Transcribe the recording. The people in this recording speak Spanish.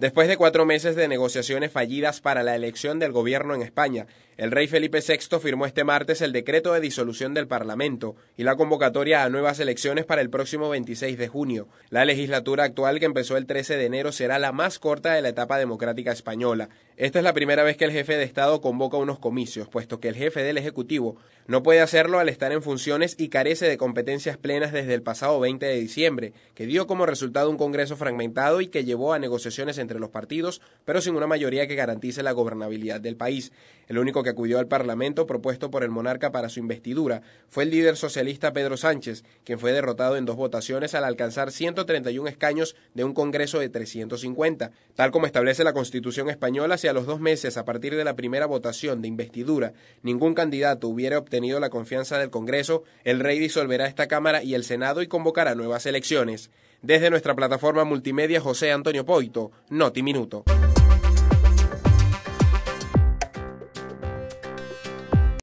Después de cuatro meses de negociaciones fallidas para la elección del gobierno en España, el rey Felipe VI firmó este martes el decreto de disolución del Parlamento y la convocatoria a nuevas elecciones para el próximo 26 de junio. La legislatura actual que empezó el 13 de enero será la más corta de la etapa democrática española. Esta es la primera vez que el jefe de Estado convoca unos comicios, puesto que el jefe del Ejecutivo no puede hacerlo al estar en funciones y carece de competencias plenas desde el pasado 20 de diciembre, que dio como resultado un Congreso fragmentado y que llevó a negociaciones entre entre los partidos, pero sin una mayoría que garantice la gobernabilidad del país. El único que acudió al Parlamento propuesto por el monarca para su investidura fue el líder socialista Pedro Sánchez, quien fue derrotado en dos votaciones al alcanzar 131 escaños de un Congreso de 350. Tal como establece la Constitución española, si a los dos meses a partir de la primera votación de investidura ningún candidato hubiera obtenido la confianza del Congreso, el rey disolverá esta Cámara y el Senado y convocará nuevas elecciones. Desde nuestra plataforma multimedia José Antonio Poito, Noti Minuto.